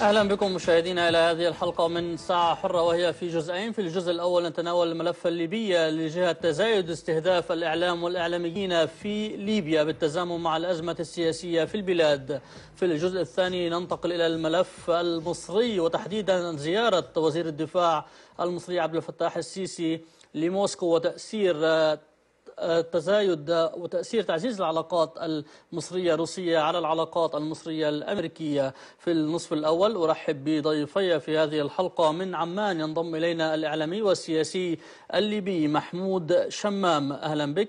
أهلا بكم مشاهدينا إلى هذه الحلقة من ساعة حرة وهي في جزئين في الجزء الأول نتناول الملف الليبي لجهة تزايد استهداف الإعلام والإعلاميين في ليبيا بالتزامن مع الأزمة السياسية في البلاد في الجزء الثاني ننتقل إلى الملف المصري وتحديدا زيارة وزير الدفاع المصري عبد الفتاح السيسي لموسكو وتأثير التزايد وتأثير تعزيز العلاقات المصرية الروسية على العلاقات المصرية الأمريكية في النصف الأول أرحب بضيفي في هذه الحلقة من عمان ينضم إلينا الإعلامي والسياسي الليبي محمود شمام أهلا بك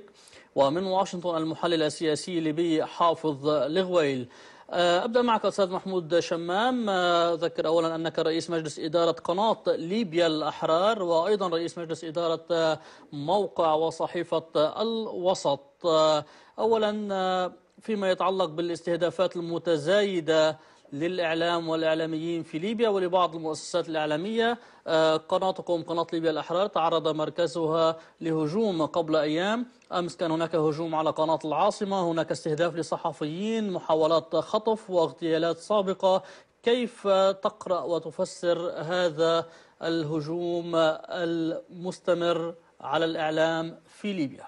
ومن واشنطن المحلل السياسي الليبي حافظ لغويل آه، أبدأ معك أستاذ محمود شمام آه، أذكر أولا أنك رئيس مجلس إدارة قناة ليبيا الأحرار وأيضا رئيس مجلس إدارة آه، موقع وصحيفة الوسط أولا فيما يتعلق بالاستهدافات المتزايدة للإعلام والإعلاميين في ليبيا ولبعض المؤسسات الإعلامية آه، قناتكم قناة ليبيا الأحرار تعرض مركزها لهجوم قبل أيام أمس كان هناك هجوم على قناة العاصمة هناك استهداف لصحفيين محاولات خطف واغتيالات سابقة كيف تقرأ وتفسر هذا الهجوم المستمر على الإعلام في ليبيا؟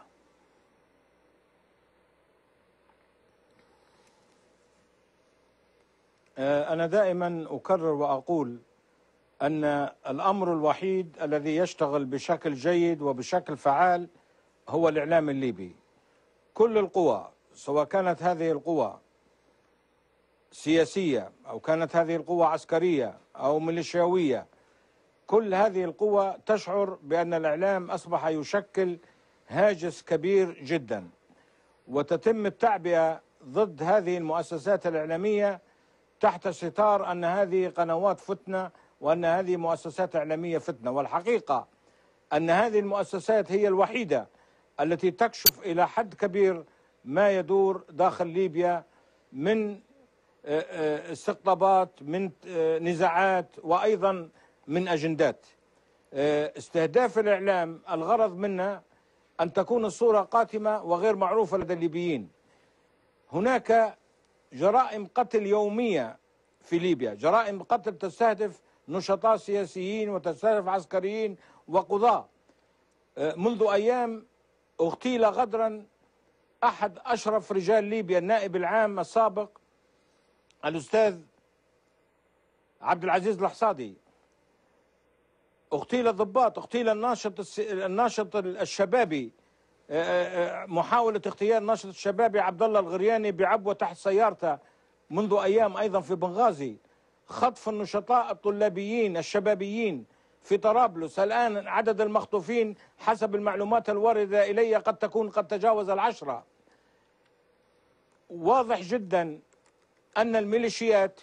آه، أنا دائما أكرر وأقول أن الأمر الوحيد الذي يشتغل بشكل جيد وبشكل فعال هو الإعلام الليبي كل القوى سواء كانت هذه القوى سياسية أو كانت هذه القوى عسكرية أو ميليشياوية كل هذه القوى تشعر بأن الإعلام أصبح يشكل هاجس كبير جدا وتتم التعبئة ضد هذه المؤسسات الإعلامية تحت ستار ان هذه قنوات فتنه وان هذه مؤسسات اعلاميه فتنه والحقيقه ان هذه المؤسسات هي الوحيده التي تكشف الى حد كبير ما يدور داخل ليبيا من آه، آه، استقطابات من آه، نزاعات وايضا من اجندات استهداف الاعلام الغرض منه ان تكون الصوره قاتمه وغير معروفه لدى الليبيين هناك جرائم قتل يومية في ليبيا جرائم قتل تستهدف نشطاء سياسيين وتستهدف عسكريين وقضاة أه، منذ أيام اغتيل غدرا أحد أشرف رجال ليبيا النائب العام السابق الأستاذ عبد العزيز الحصادي اغتيل الضباط اغتيل الناشط الناشط الشبابي آه، آه، آه، محاولة اغتيال ناشط الشبابي عبد الله الغرياني بعبوة تحت سيارته منذ أيام أيضا في بنغازي خطف النشطاء الطلابيين الشبابيين في طرابلس الآن عدد المخطوفين حسب المعلومات الواردة إلي قد تكون قد تجاوز العشرة واضح جدا أن الميليشيات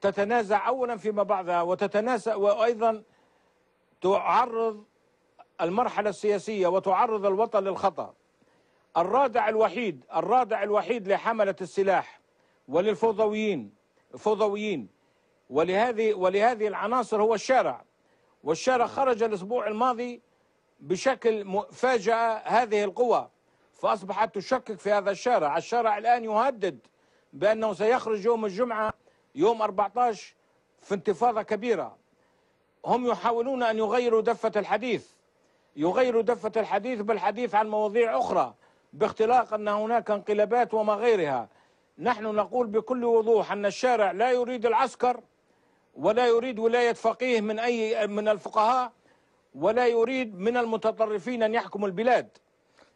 تتنازع أولا فيما بعدها وتتنازع وأيضا تعرض المرحلة السياسية وتعرض الوطن للخطر الرادع الوحيد الرادع الوحيد لحملة السلاح وللفوضويين فوضويين ولهذه ولهذه العناصر هو الشارع والشارع خرج الأسبوع الماضي بشكل فاجأ هذه القوى فأصبحت تشكك في هذا الشارع الشارع الآن يهدد بأنه سيخرج يوم الجمعة يوم 14 في انتفاضة كبيرة هم يحاولون أن يغيروا دفة الحديث يغير دفة الحديث بالحديث عن مواضيع أخرى باختلاق أن هناك انقلابات وما غيرها نحن نقول بكل وضوح أن الشارع لا يريد العسكر ولا يريد ولاية فقيه من أي من الفقهاء ولا يريد من المتطرفين أن يحكموا البلاد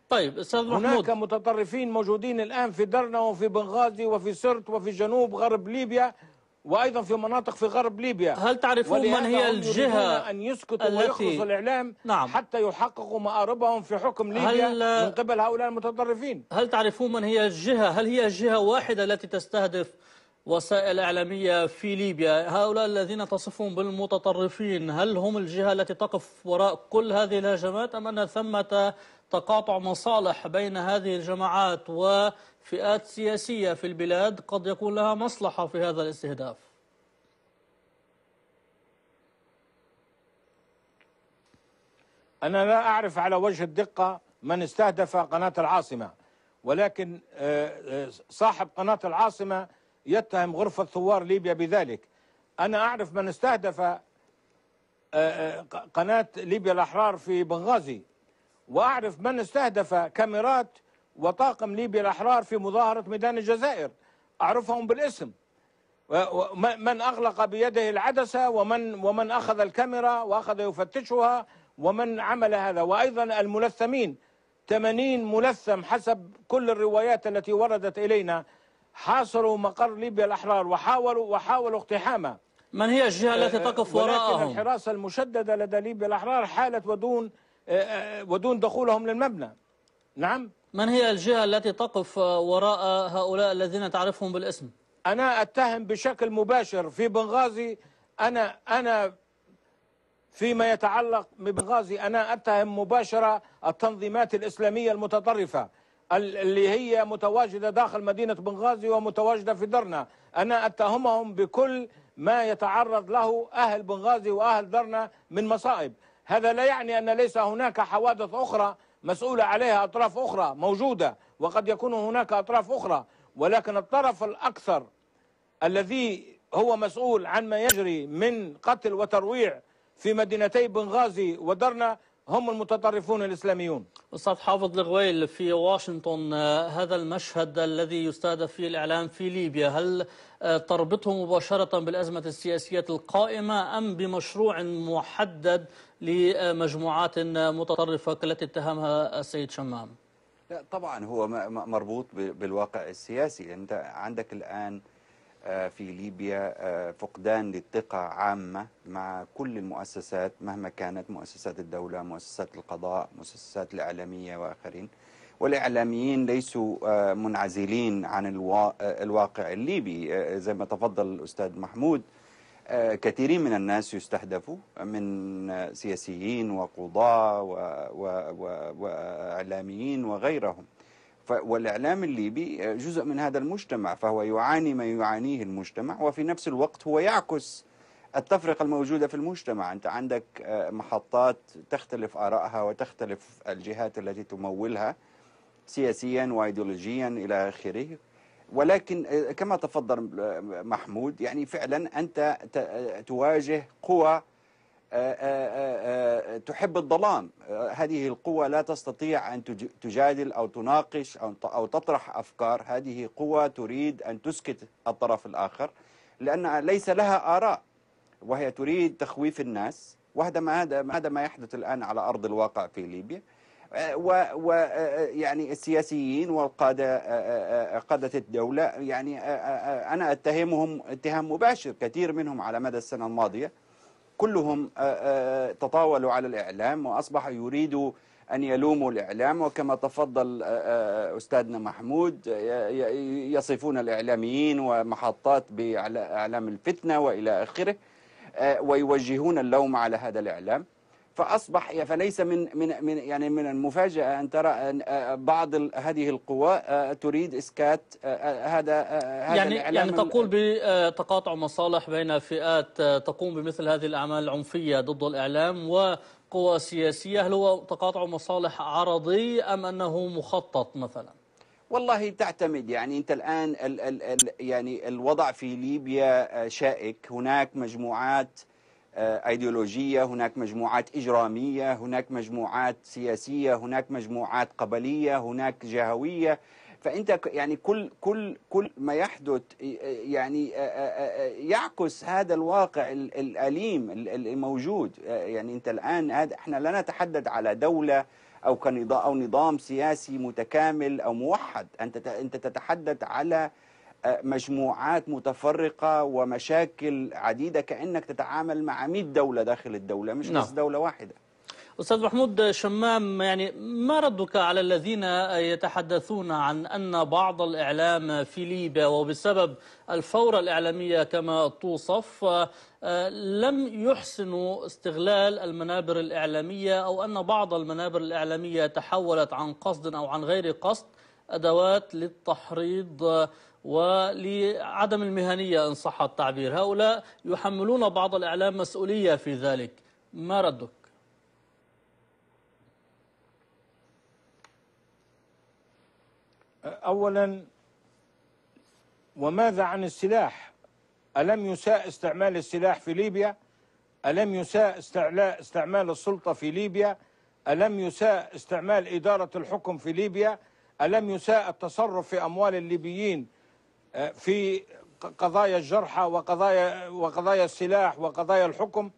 طيب أستاذ محمود هناك متطرفين موجودين الآن في درنا وفي بنغازي وفي سرت وفي جنوب غرب ليبيا وايضا في مناطق في غرب ليبيا هل تعرفون من هي الجهه ان يسكتوا التي ويخلصوا الاعلام نعم حتى يحققوا مآربهم في حكم ليبيا هل من قبل هؤلاء المتطرفين هل تعرفون من هي الجهه هل هي جهه واحده التي تستهدف وسائل إعلامية في ليبيا هؤلاء الذين تصفهم بالمتطرفين هل هم الجهة التي تقف وراء كل هذه الهجمات أم أن ثمة تقاطع مصالح بين هذه الجماعات و فئات سياسية في البلاد قد يكون لها مصلحة في هذا الاستهداف أنا لا أعرف على وجه الدقة من استهدف قناة العاصمة ولكن آه، آه، صاحب قناة العاصمة يتهم غرفة ثوار ليبيا بذلك أنا أعرف من استهدف آه، قناة ليبيا الأحرار في بنغازي وأعرف من استهدف كاميرات وطاقم ليبيا الأحرار في مظاهرة ميدان الجزائر أعرفهم بالاسم من أغلق بيده العدسة ومن, ومن أخذ الكاميرا وأخذ يفتشها ومن عمل هذا وأيضا الملثمين 80 ملثم حسب كل الروايات التي وردت إلينا حاصروا مقر ليبيا الأحرار وحاولوا وحاولوا اقتحامه من هي الجهة التي آه، آه، تقف وراءهم؟ ولكن الحراسة المشددة لدى ليبيا الأحرار حالت ودون آه، ودون دخولهم للمبنى نعم من هي الجهة التي تقف وراء هؤلاء الذين تعرفهم بالاسم أنا أتهم بشكل مباشر في بنغازي أنا أنا فيما يتعلق ببنغازي أنا أتهم مباشرة التنظيمات الإسلامية المتطرفة اللي هي متواجدة داخل مدينة بنغازي ومتواجدة في درنا أنا أتهمهم بكل ما يتعرض له أهل بنغازي وأهل درنا من مصائب هذا لا يعني أن ليس هناك حوادث أخرى مسؤولة عليها أطراف أخرى موجودة وقد يكون هناك أطراف أخرى ولكن الطرف الأكثر الذي هو مسؤول عن ما يجري من قتل وترويع في مدينتي بنغازي ودرنا هم المتطرفون الإسلاميون أستاذ حافظ الغويل في واشنطن آه، هذا المشهد الذي يستهدف فيه الإعلام في ليبيا هل آه، تربطه مباشرة بالأزمة السياسية القائمة أم بمشروع محدد لمجموعات متطرفة كالتي اتهمها السيد شمام لا طبعا هو مربوط بالواقع السياسي انت عندك الان آه، في ليبيا آه، فقدان للثقة عامة مع كل المؤسسات مهما كانت مؤسسات الدولة مؤسسات القضاء مؤسسات الإعلامية وآخرين والإعلاميين ليسوا آه، منعزلين عن الواقع الليبي زي ما تفضل الأستاذ محمود آه، كثيرين من الناس يستهدفوا من سياسيين وقضاة وإعلاميين وغيرهم والإعلام الليبي جزء من هذا المجتمع فهو يعاني ما يعانيه المجتمع وفي نفس الوقت هو يعكس التفرقة الموجودة في المجتمع أنت عندك آه، محطات تختلف آرائها وتختلف الجهات التي تمولها سياسيا وأيديولوجيا إلى آخره ولكن آه، كما تفضل آه، محمود يعني فعلا انت آه، تواجه قوى تحب الظلام هذه القوى لا تستطيع أن تجادل أو تناقش أو تطرح أفكار هذه قوى تريد أن تسكت الطرف الآخر لأن ليس لها آراء وهي تريد تخويف الناس وهذا ما هذا ما يحدث الآن على أرض الواقع في ليبيا ويعني السياسيين والقادة قادة الدولة يعني أنا أتهمهم اتهام مباشر كثير منهم على مدى السنة الماضية كلهم تطاولوا على الإعلام وأصبح يريدوا أن يلوموا الإعلام وكما تفضل أستاذنا محمود يصفون الإعلاميين ومحطات بأعلام الفتنة وإلى آخره ويوجهون اللوم على هذا الإعلام فاصبح فليس من من من يعني من المفاجاه ان ترى أن آه، بعض هذه القوى آه، تريد اسكات آه، هذا هذا يعني يعني تقول بتقاطع مصالح بين فئات تقوم بمثل هذه الاعمال العنفيه ضد الاعلام وقوى سياسيه هل هو تقاطع مصالح عرضي ام انه مخطط مثلا؟ والله تعتمد يعني انت الان الـ الـ يعني الوضع في ليبيا شائك هناك مجموعات ايديولوجيه هناك مجموعات اجراميه هناك مجموعات سياسيه هناك مجموعات قبليه هناك جهويه فانت يعني كل كل كل ما يحدث آه، آه، يعني آه، يعكس هذا الواقع الاليم الموجود يعني انت الان هذا احنا لا نتحدث على دوله او كنظام او نظام سياسي متكامل او موحد انت انت تتحدث على مجموعات متفرقة ومشاكل عديدة كأنك تتعامل مع 100 دولة داخل الدولة مش بس نعم. دولة واحدة أستاذ محمود شمام يعني ما ردك على الذين يتحدثون عن أن بعض الإعلام في ليبيا وبسبب الفورة الإعلامية كما توصف آه، لم يحسنوا استغلال المنابر الإعلامية أو أن بعض المنابر الإعلامية تحولت عن قصد أو عن غير قصد أدوات للتحريض ولعدم المهنية إن صح التعبير هؤلاء يحملون بعض الإعلام مسؤولية في ذلك ما ردك؟ أولا وماذا عن السلاح ألم يساء استعمال السلاح في ليبيا ألم يساء استعمال السلطة في ليبيا ألم يساء استعمال إدارة الحكم في ليبيا ألم يساء التصرف في أموال الليبيين آه، في قضايا الجرحى وقضايا وقضايا السلاح وقضايا الحكم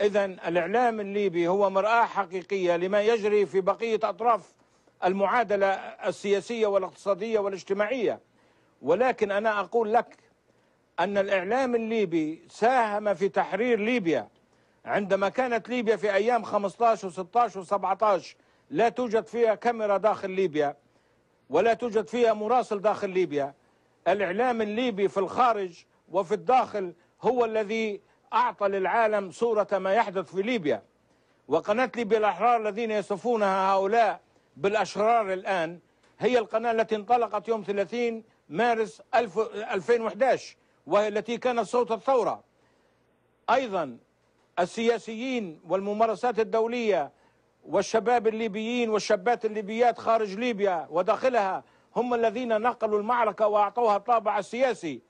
اذا الاعلام الليبي هو مراه حقيقيه لما يجري في بقيه اطراف المعادله السياسيه والاقتصاديه والاجتماعيه ولكن انا اقول لك ان الاعلام الليبي ساهم في تحرير ليبيا عندما كانت ليبيا في ايام 15 و16 و17 لا توجد فيها كاميرا داخل ليبيا ولا توجد فيها مراسل داخل ليبيا الإعلام الليبي في الخارج وفي الداخل هو الذي أعطى للعالم صورة ما يحدث في ليبيا وقناة ليبيا الأحرار الذين يصفونها هؤلاء بالأشرار الآن هي القناة التي انطلقت يوم 30 مارس 2011 وهي التي كانت صوت الثورة أيضا السياسيين والممارسات الدولية والشباب الليبيين والشابات الليبيات خارج ليبيا وداخلها هم الذين نقلوا المعركة وأعطوها الطابع السياسي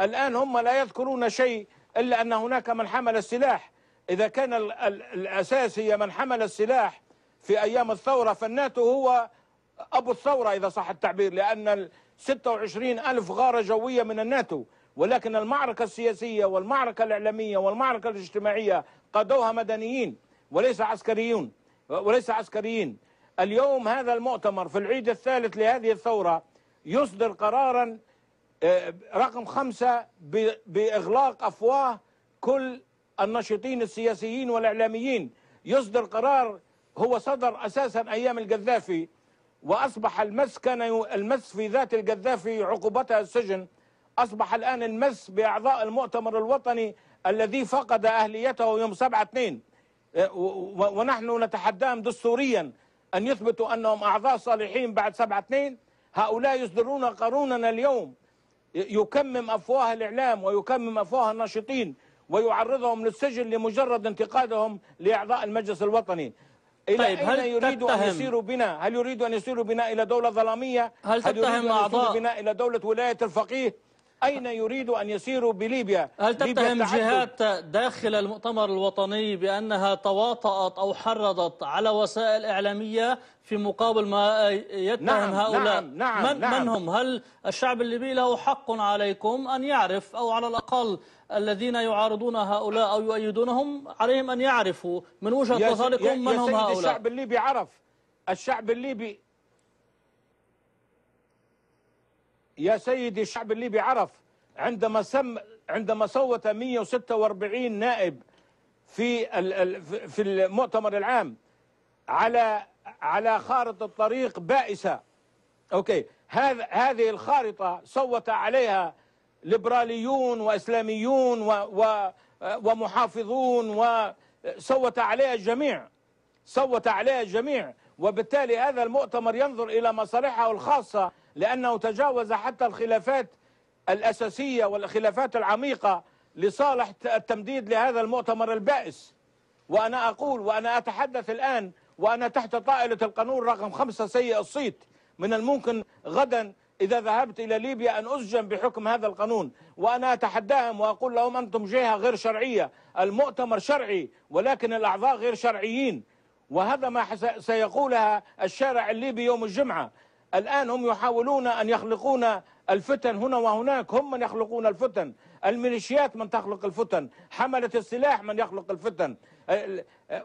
الآن هم لا يذكرون شيء إلا أن هناك من حمل السلاح إذا كان الأساس هي من حمل السلاح في أيام الثورة فالناتو هو أبو الثورة إذا صح التعبير لأن 26 ألف غارة جوية من الناتو ولكن المعركة السياسية والمعركة الإعلامية والمعركة الاجتماعية قادوها مدنيين وليس عسكريون وليس عسكريين اليوم هذا المؤتمر في العيد الثالث لهذه الثورة يصدر قرارا آه، رقم خمسة بإغلاق أفواه كل الناشطين السياسيين والإعلاميين يصدر قرار هو صدر أساسا أيام القذافي وأصبح المسكن المس في ذات القذافي عقوبتها السجن أصبح الآن المس بأعضاء المؤتمر الوطني الذي فقد أهليته يوم 7 2 آه، ونحن نتحداهم دستوريا أن يثبتوا أنهم أعضاء صالحين بعد سبعة اثنين هؤلاء يصدرون قانوننا اليوم يكمم أفواه الإعلام ويكمم أفواه الناشطين ويعرضهم للسجن لمجرد انتقادهم لأعضاء المجلس الوطني إلى طيب أين هل يريدوا أن يسيروا بنا؟ هل يريدوا أن يسيروا بنا إلى دولة ظلامية؟ هل, هل تتهم أعضاء بنا إلى دولة ولاية الفقيه؟ أين يريد أن يسيروا بليبيا هل تتهم جهات داخل المؤتمر الوطني بأنها تواطأت أو حرضت على وسائل إعلامية في مقابل ما يتهم نعم هؤلاء نعم نعم من, نعم من هم هل الشعب الليبي له حق عليكم أن يعرف أو على الأقل الذين يعارضون هؤلاء أو يؤيدونهم عليهم أن يعرفوا من وجهة نظركم من هم هؤلاء الشعب الليبي عرف الشعب الليبي يا سيدي الشعب الليبي عرف عندما سم عندما صوت 146 نائب في في المؤتمر العام على على خارطه طريق بائسه اوكي هذا هذه الخارطه صوت عليها ليبراليون واسلاميون و و ومحافظون وصوت عليها الجميع صوت عليها الجميع وبالتالي هذا المؤتمر ينظر الى مصالحه الخاصه لأنه تجاوز حتى الخلافات الأساسية والخلافات العميقة لصالح التمديد لهذا المؤتمر البائس وأنا أقول وأنا أتحدث الآن وأنا تحت طائلة القانون رقم خمسة سيء الصيت من الممكن غدا إذا ذهبت إلى ليبيا أن أسجن بحكم هذا القانون وأنا أتحداهم وأقول لهم أنتم جهة غير شرعية المؤتمر شرعي ولكن الأعضاء غير شرعيين وهذا ما سيقولها الشارع الليبي يوم الجمعة الآن هم يحاولون أن يخلقون الفتن هنا وهناك هم من يخلقون الفتن الميليشيات من تخلق الفتن حملة السلاح من يخلق الفتن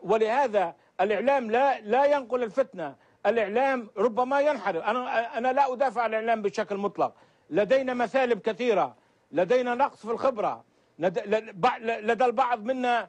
ولهذا الإعلام لا لا ينقل الفتنة الإعلام ربما ينحرف أنا أنا لا أدافع عن الإعلام بشكل مطلق لدينا مثالب كثيرة لدينا نقص في الخبرة لدى البعض منا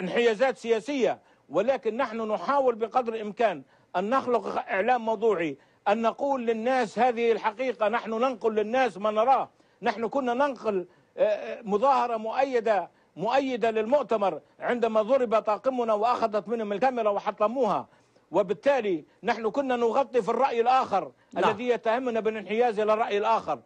انحيازات سياسية ولكن نحن نحاول بقدر الإمكان أن نخلق إعلام موضوعي أن نقول للناس هذه الحقيقة نحن ننقل للناس ما نراه نحن كنا ننقل آه، آه، مظاهرة مؤيدة مؤيدة للمؤتمر عندما ضرب طاقمنا وأخذت منهم الكاميرا وحطموها وبالتالي نحن كنا نغطي في الرأي الآخر نعم. الذي يتهمنا بالانحياز إلى الرأي الآخر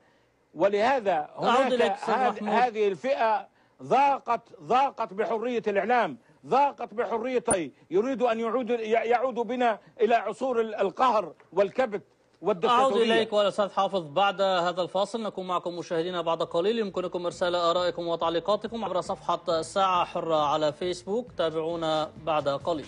ولهذا هناك هذه الفئة ضاقت ضاقت بحرية الإعلام ضاقت بحريتي يريد أن يعود يعود بنا إلى عصور القهر والكبت والدكتاتورية أعود إليك والأستاذ حافظ بعد هذا الفاصل نكون معكم مشاهدينا بعد قليل يمكنكم إرسال آرائكم وتعليقاتكم عبر صفحة ساعة حرة على فيسبوك تابعونا بعد قليل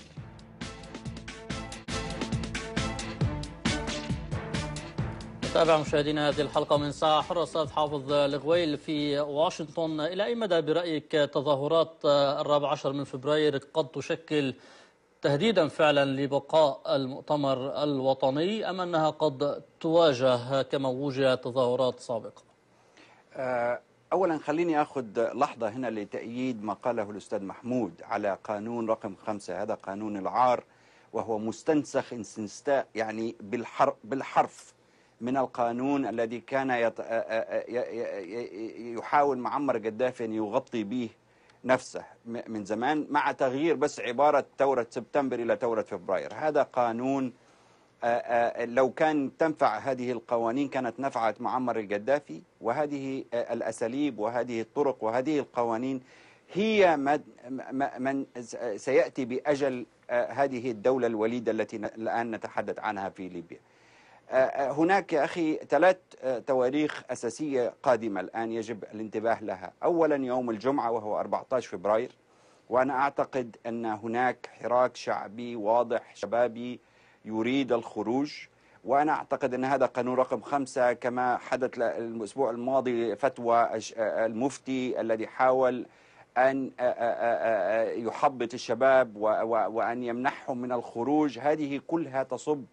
نتابع مشاهدينا هذه الحلقة من ساعة حرة أستاذ حافظ الغويل في واشنطن إلى أي مدى برأيك تظاهرات الرابع عشر من فبراير قد تشكل تهديدا فعلا لبقاء المؤتمر الوطني أم أنها قد تواجه كما وجه تظاهرات سابقة؟ آه، أولا خليني أخذ لحظة هنا لتأييد ما قاله الأستاذ محمود على قانون رقم خمسة هذا قانون العار وهو مستنسخ استنساء يعني بالحرف من القانون الذي كان يحاول معمر قدافي أن يغطي به نفسه من زمان مع تغيير بس عبارة ثورة سبتمبر إلى ثورة فبراير هذا قانون لو كان تنفع هذه القوانين كانت نفعت معمر القذافي وهذه الأساليب وهذه الطرق وهذه القوانين هي من سيأتي بأجل هذه الدولة الوليدة التي الآن نتحدث عنها في ليبيا آه، آه، هناك يا أخي ثلاث آه، تواريخ أساسية قادمة الآن يجب الانتباه لها أولا يوم الجمعة وهو 14 فبراير وأنا أعتقد أن هناك حراك شعبي واضح شبابي يريد الخروج وأنا أعتقد أن هذا قانون رقم خمسة كما حدث الأسبوع الماضي فتوى المفتي الذي حاول أن يحبط الشباب وأن يمنحهم من الخروج هذه كلها تصب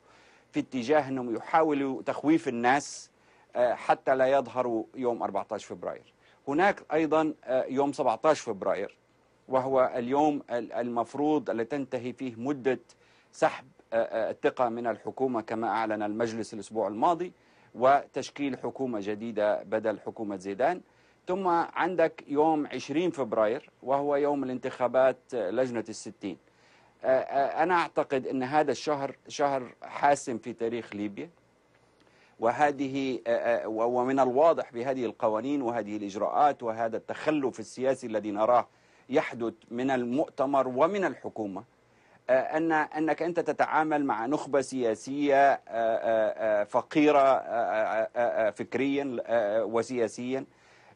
في اتجاه انهم يحاولوا تخويف الناس آه، حتى لا يظهروا يوم 14 فبراير. هناك ايضا آه، يوم 17 فبراير وهو اليوم المفروض اللي تنتهي فيه مده سحب آه، الثقه من الحكومه كما اعلن المجلس الاسبوع الماضي وتشكيل حكومه جديده بدل حكومه زيدان. ثم عندك يوم 20 فبراير وهو يوم الانتخابات لجنه الستين. أنا أعتقد أن هذا الشهر شهر حاسم في تاريخ ليبيا وهذه ومن الواضح بهذه القوانين وهذه الإجراءات وهذا التخلف السياسي الذي نراه يحدث من المؤتمر ومن الحكومة أن أنك أنت تتعامل مع نخبة سياسية فقيرة فكريا وسياسيا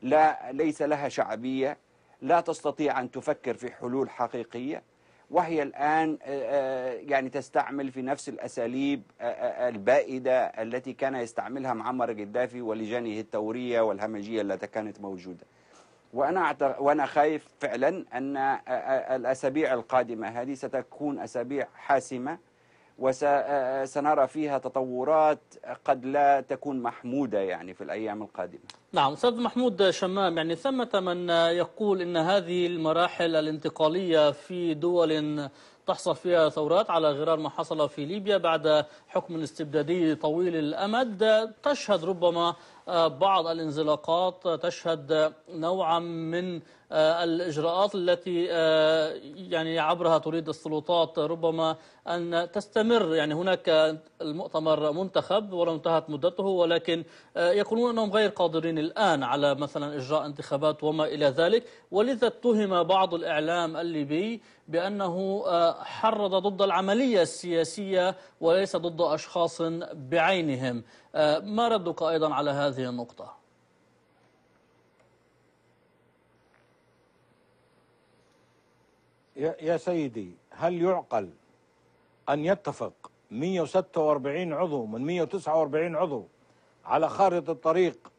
لا ليس لها شعبية لا تستطيع أن تفكر في حلول حقيقية وهي الآن آه، آه، يعني تستعمل في نفس الأساليب آه، البائدة التي كان يستعملها معمر القذافي ولجانه الثورية والهمجية التي كانت موجودة وأنا, أعتق... وأنا خايف فعلا أن الأسابيع القادمة هذه ستكون أسابيع حاسمة وسنرى آه، فيها تطورات قد لا تكون محمودة يعني في الأيام القادمة نعم أستاذ محمود شمام يعني ثمة من يقول أن هذه المراحل الانتقالية في دول تحصل فيها ثورات على غرار ما حصل في ليبيا بعد حكم استبدادي طويل الأمد تشهد ربما آه، بعض الانزلاقات تشهد نوعا من آه، الإجراءات التي آه، يعني عبرها تريد السلطات ربما أن تستمر يعني هناك المؤتمر منتخب ولو انتهت مدته ولكن يقولون أنهم غير قادرين الآن على مثلا إجراء انتخابات وما إلى ذلك ولذا اتهم بعض الإعلام الليبي بأنه آه، حرض ضد العملية السياسية وليس ضد أشخاص بعينهم آه، ما ردك أيضا على هذه النقطة؟ يا سيدي هل يعقل أن يتفق 146 عضو من 149 عضو على خارطة الطريق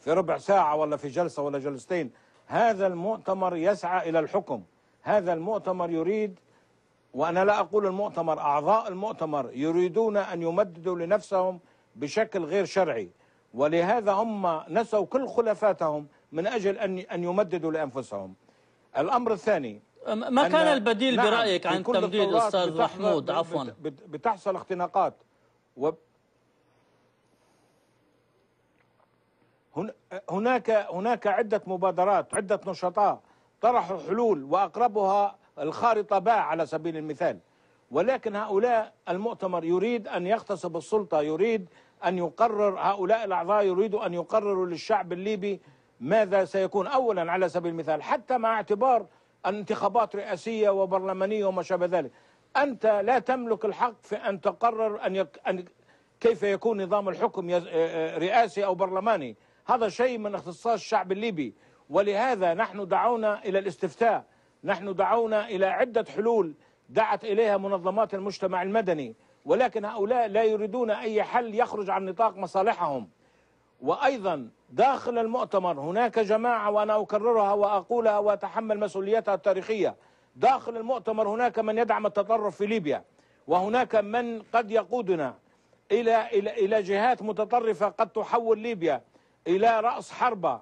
في ربع ساعة ولا في جلسة ولا جلستين هذا المؤتمر يسعى إلى الحكم هذا المؤتمر يريد وأنا لا أقول المؤتمر أعضاء المؤتمر يريدون أن يمددوا لنفسهم بشكل غير شرعي ولهذا هم نسوا كل خلفاتهم من أجل أن أن يمددوا لأنفسهم الأمر الثاني ما كان البديل نعم برأيك عن تمديد أستاذ محمود عفوا بتحصل اختناقات و هناك هناك عدة مبادرات عدة نشطاء طرحوا حلول وأقربها الخارطة باع على سبيل المثال ولكن هؤلاء المؤتمر يريد أن يغتصب السلطة يريد أن يقرر هؤلاء الأعضاء يريدوا أن يقرروا للشعب الليبي ماذا سيكون أولا على سبيل المثال حتى مع اعتبار انتخابات رئاسية وبرلمانية وما شابه ذلك أنت لا تملك الحق في أن تقرر أن, يك... أن كيف يكون نظام الحكم رئاسي أو برلماني هذا شيء من اختصاص الشعب الليبي ولهذا نحن دعونا إلى الاستفتاء نحن دعونا إلى عدة حلول دعت إليها منظمات المجتمع المدني ولكن هؤلاء لا يريدون أي حل يخرج عن نطاق مصالحهم وأيضا داخل المؤتمر هناك جماعة وأنا أكررها وأقولها وأتحمل مسؤوليتها التاريخية داخل المؤتمر هناك من يدعم التطرف في ليبيا وهناك من قد يقودنا إلى إلى إلى جهات متطرفة قد تحول ليبيا إلى رأس حربة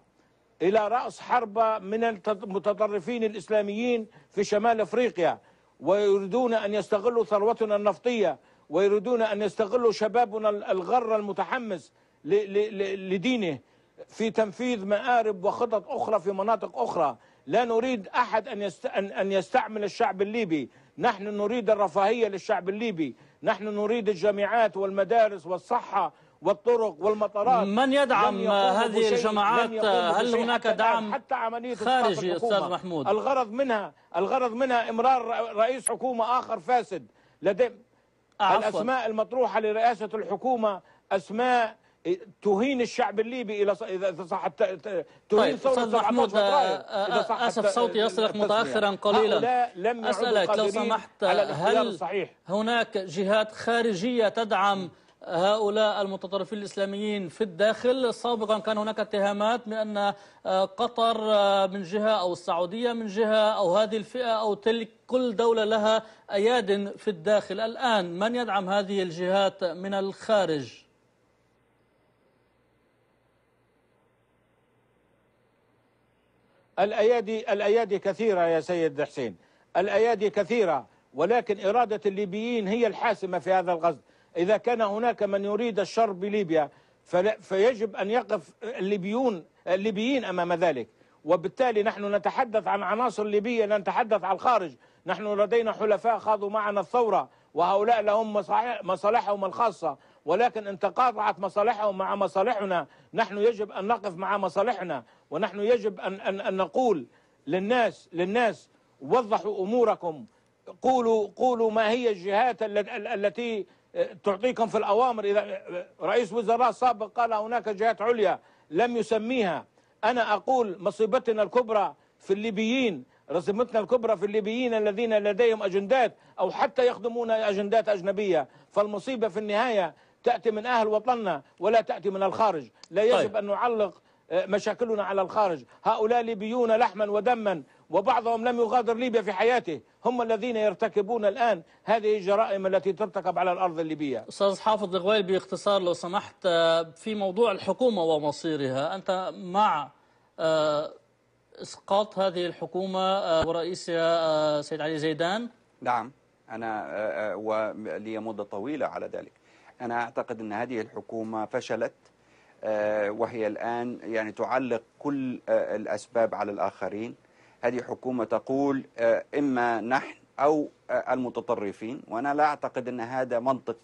إلى رأس حربة من المتطرفين الإسلاميين في شمال أفريقيا ويريدون أن يستغلوا ثروتنا النفطية ويريدون أن يستغلوا شبابنا الغر المتحمس لدينه في تنفيذ مآرب وخطط أخرى في مناطق أخرى لا نريد أحد أن أن يستعمل الشعب الليبي نحن نريد الرفاهية للشعب الليبي نحن نريد الجامعات والمدارس والصحة والطرق والمطارات من يدعم هذه الجماعات هل هناك دعم حتى عملية خارجي أستاذ محمود الغرض منها الغرض منها إمرار رئيس حكومة آخر فاسد لدي عفوا. الأسماء المطروحة لرئاسة الحكومة أسماء تهين الشعب الليبي الى اذا صح تهين طيب ثوره محمود آه، صح آه، اسف صوتي يصلك متاخرا قليلا لم اسالك لو سمحت هل صحيح. هناك جهات خارجيه تدعم هؤلاء المتطرفين الإسلاميين في الداخل سابقا كان هناك اتهامات بأن آه، قطر آه، من جهة أو السعودية من جهة أو هذه الفئة أو تلك كل دولة لها أياد في الداخل الآن من يدعم هذه الجهات من الخارج؟ الأيادي الأيادي كثيرة يا سيد حسين الأيادي كثيرة ولكن إرادة الليبيين هي الحاسمة في هذا الغزو إذا كان هناك من يريد الشر بليبيا فيجب أن يقف الليبيون الليبيين أمام ذلك وبالتالي نحن نتحدث عن عناصر ليبية لا نتحدث عن الخارج نحن لدينا حلفاء خاضوا معنا الثورة وهؤلاء لهم مصالحهم الخاصة ولكن ان تقاطعت مصالحهم مع مصالحنا نحن يجب ان نقف مع مصالحنا ونحن يجب ان ان, أن نقول للناس للناس وضحوا اموركم قولوا قولوا ما هي الجهات التي تعطيكم في الأوامر إذا رئيس وزراء سابق قال هناك جهات عليا لم يسميها أنا أقول مصيبتنا الكبرى في الليبيين رسمتنا الكبرى في الليبيين الذين لديهم أجندات أو حتى يخدمون أجندات أجنبية فالمصيبة في النهاية تأتي من أهل وطننا ولا تأتي من الخارج لا يجب طيب. أن نعلق مشاكلنا على الخارج هؤلاء ليبيون لحما ودما وبعضهم لم يغادر ليبيا في حياته هم الذين يرتكبون الآن هذه الجرائم التي ترتكب على الأرض الليبية أستاذ حافظ الغويل باختصار لو سمحت آه، في موضوع الحكومة ومصيرها أنت مع آه، إسقاط هذه الحكومة آه، ورئيسها سيد علي زيدان نعم أنا ولي مدة طويلة على ذلك أنا أعتقد أن هذه الحكومة فشلت وهي الآن يعني تعلق كل الأسباب على الآخرين هذه حكومة تقول آه، إما نحن أو آه، المتطرفين وأنا لا أعتقد أن هذا منطق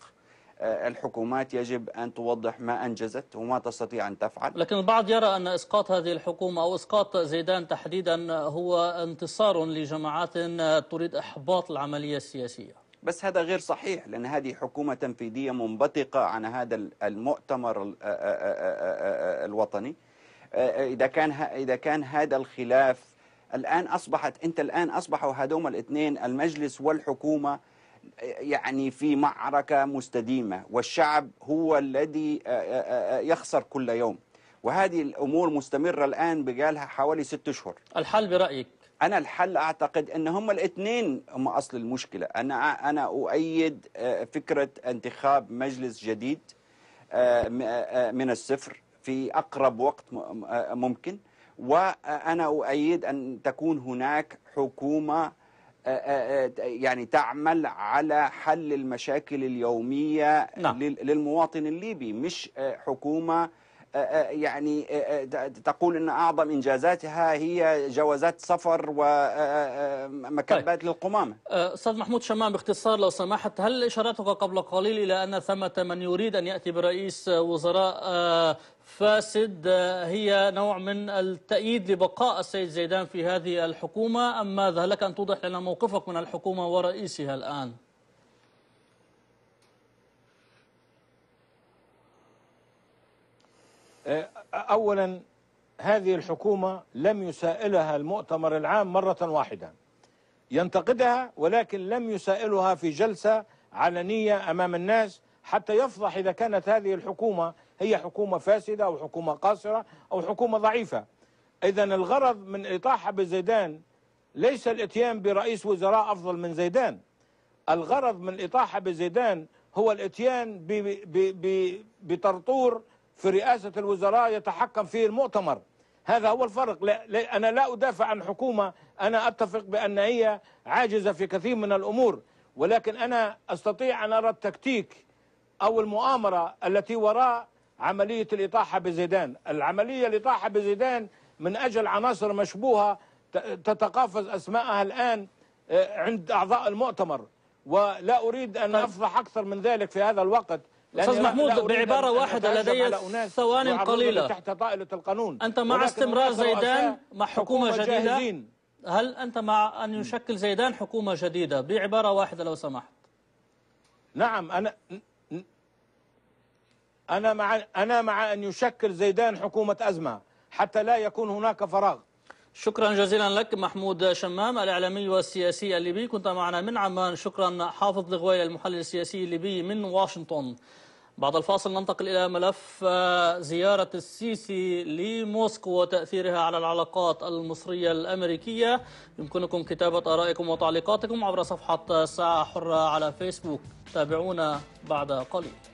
آه، الحكومات يجب أن توضح ما أنجزت وما تستطيع أن تفعل لكن البعض يرى أن إسقاط هذه الحكومة أو إسقاط زيدان تحديدا هو انتصار لجماعات تريد إحباط العملية السياسية بس هذا غير صحيح لأن هذه حكومة تنفيذية منبثقة عن هذا المؤتمر الوطني إذا كان إذا كان هذا الخلاف الآن أصبحت أنت الآن أصبحوا هذوما الاثنين المجلس والحكومة يعني في معركة مستديمة والشعب هو الذي آه، آه، آه، يخسر كل يوم وهذه الأمور مستمرة الآن بقالها حوالي ست أشهر الحل برأيك أنا الحل أعتقد أن هم الاثنين هم أصل المشكلة أنا, أنا أؤيد فكرة انتخاب مجلس جديد من الصفر في أقرب وقت ممكن وأنا أؤيد أن تكون هناك حكومة آه، آه، آه، يعني تعمل على حل المشاكل اليومية نعم. للمواطن الليبي مش حكومة يعني تقول ان اعظم انجازاتها هي جوازات سفر ومكبات طيب. للقمامه. استاذ محمود شمام باختصار لو سمحت هل اشارتك قبل قليل الى ان ثمه من يريد ان ياتي برئيس وزراء فاسد هي نوع من التأييد لبقاء السيد زيدان في هذه الحكومة أم ماذا لك أن توضح لنا موقفك من الحكومة ورئيسها الآن أولا هذه الحكومة لم يسائلها المؤتمر العام مرة واحدة ينتقدها ولكن لم يسائلها في جلسة علنية أمام الناس حتى يفضح إذا كانت هذه الحكومة هي حكومة فاسدة أو حكومة قاصرة أو حكومة ضعيفة إذا الغرض من إطاحة بزيدان ليس الاتيان برئيس وزراء أفضل من زيدان الغرض من الإطاحة بزيدان هو الاتيان ب ب ب بطرطور في رئاسة الوزراء يتحكم فيه المؤتمر هذا هو الفرق لا, لا أنا لا أدافع عن حكومة أنا أتفق بأن هي عاجزة في كثير من الأمور ولكن أنا أستطيع أن أرى التكتيك أو المؤامرة التي وراء عملية الإطاحة بزيدان العملية الإطاحة بزيدان من أجل عناصر مشبوهة تتقافز أسماءها الآن آه، عند أعضاء المؤتمر ولا أريد أن طيب. أفضح أكثر من ذلك في هذا الوقت استاذ محمود بعبارة واحدة لدي ثوان قليلة تحت طائلة القانون أنت مع استمرار زيدان مع حكومة, حكومة جديدة جاهزين. هل أنت مع أن يشكل زيدان حكومة جديدة بعبارة واحدة لو سمحت نعم أنا أنا مع أنا مع أن يشكل زيدان حكومة أزمة حتى لا يكون هناك فراغ شكرا جزيلا لك محمود شمام الإعلامي والسياسي الليبي كنت معنا من عمان شكرا حافظ لغويل المحلل السياسي الليبي من واشنطن بعد الفاصل ننتقل إلى ملف آه، زيارة السيسي لموسكو وتأثيرها على العلاقات المصرية الأمريكية يمكنكم كتابة آرائكم وتعليقاتكم عبر صفحة الساعة حرة على فيسبوك تابعونا بعد قليل